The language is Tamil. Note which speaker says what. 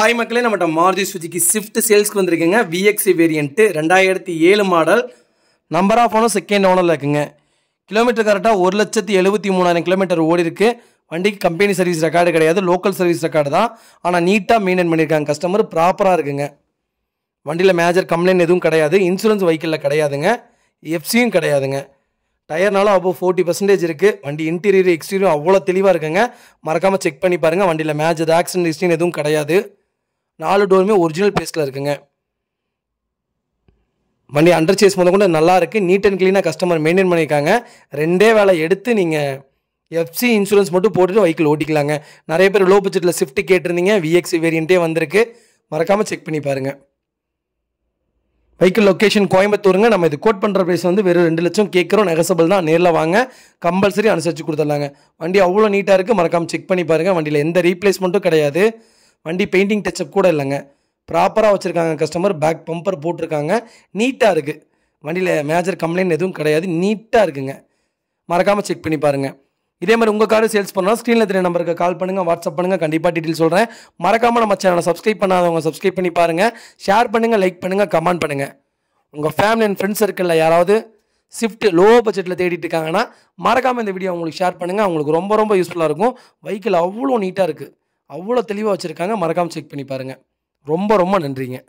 Speaker 1: ஹாய் மக்களே நம்மகிட்ட மாருதி சுஜிக்கு ஸ்விஃப்ட் சேல்ஸ்க்கு வந்திருக்கேங்க விஎக்ஸி வேரியண்ட்டு ரெண்டாயிரத்தி ஏழு model number of owner second ஓனரில் இருக்குங்க கிலோமீட்டர் கரெக்டாக ஒரு லட்சத்தி எழுபத்தி மூணாயிரம் கிலோமீட்டர் ஓடி இருக்கு வண்டிக்கு கம்பெனி சர்வீஸ் ரெக்கார்டு கிடையாது லோக்கல் சர்வீஸ் ரெக்கார்டு தான் ஆனால் நீட்டாக மெயின்டைன் பண்ணியிருக்காங்க கஸ்டமர் ப்ராப்பராக இருக்குங்க வண்டியில் மேஜர் கம்ப்ளைண்ட் எதுவும் கிடையாது இன்சூரன்ஸ் வெஹிக்கிளில் கிடையாதுங்க எஃப்சியும் கிடையாதுங்க டயர்னாலும் அவ்வளோ ஃபோர்ட்டி பர்சன்டேஜ் இருக்குது வண்டி இன்டீரியர் எக்ஸ்டீரியரும் அவ்வளோ தெளிவாக இருக்குங்க மறக்காமல் செக் பண்ணி பாருங்கள் வண்டியில் மேஜர் ஆக்சிடென்ட் ஹிஸ்ட்ரின்னு எதுவும் கிடையாது நாலு டோருமே ஒரிஜினல் பேஸ்ட்டில் இருக்குங்க வண்டி அண்டர் சேஸ் முதல் கொண்டு நல்லாயிருக்கு நீட் அண்ட் க்ளீனாக கஸ்டமர் மெயின்டைன் பண்ணியிருக்காங்க ரெண்டே வேலை எடுத்து நீங்கள் எஃப்சி இன்சூரன்ஸ் மட்டும் போட்டுட்டு வெஹிக்கிள் ஓட்டிக்கலாங்க நிறைய பேர் லோ பட்ஜெட்டில் ஸ்விஃப்ட் கேட்டிருந்தீங்க விஎக்ஸி வேரியண்ட்டே வந்திருக்கு மறக்காமல் செக் பண்ணி பாருங்கள் வெஹிக்கிள் லொக்கேஷன் கோயம்புத்தூருங்க நம்ம இது கோட் பண்ணுற ப்ரைஸ் வந்து வெறும் ரெண்டு லட்சம் கேட்குறோம் நெகசபிள் தான் நேரில் வாங்க கம்பல்சரி அனுசரித்து கொடுத்துட்லாங்க வண்டி அவ்வளோ நீட்டாக இருக்குது மறக்காமல் செக் பண்ணி பாருங்கள் வண்டியில் எந்த ரீப்ளேஸ்மெண்ட்டும் கிடையாது வண்டி பெயிண்டிங் டச்சப் கூட இல்லைங்க ப்ராப்பராக வச்சுருக்காங்க கஸ்டமர் பேக் பம்பர் போட்டிருக்காங்க நீட்டாக இருக்குது வண்டியில் மேஜர் கம்ப்ளைண்ட் எதுவும் கிடையாது நீட்டாக இருக்குங்க மறக்காமல் செக் பண்ணி பாருங்கள் இதே மாதிரி உங்கள் காரு சேல்ஸ் பண்ணால் ஸ்க்ரீனில் தெரிய நம்பருக்கு கால் பண்ணுங்கள் வாட்ஸ்அப் பண்ணுங்கள் கண்டிப்பாக டீட்டெயில் சொல்கிறேன் மறக்காமல் நம்ம சேனலை சப்ஸ்கிரைப் பண்ணாதவங்க சப்ஸ்கிரைப் பண்ணி பாருங்கள் ஷேர் பண்ணுங்கள் லைக் பண்ணுங்கள் கமெண்ட் பண்ணுங்கள் உங்கள் ஃபேமிலி அண்ட் ஃப்ரெண்ட்ஸ் சர்க்கிளில் யாராவது ஷிஃப்ட் லோ பட்ஜெட்டில் தேடிட்டு இருக்காங்கன்னா மறக்காமல் இந்த வீடியோ உங்களுக்கு ஷேர் பண்ணுங்கள் அவங்களுக்கு ரொம்ப ரொம்ப யூஸ்ஃபுல்லாக இருக்கும் வெஹிக்கிள் அவ்வளோ நீட்டாக இருக்குது அவ்வளோ தெளிவாக வச்சுருக்காங்க மறக்காமல் செக் பண்ணி பாருங்கள் ரொம்ப ரொம்ப நன்றிங்க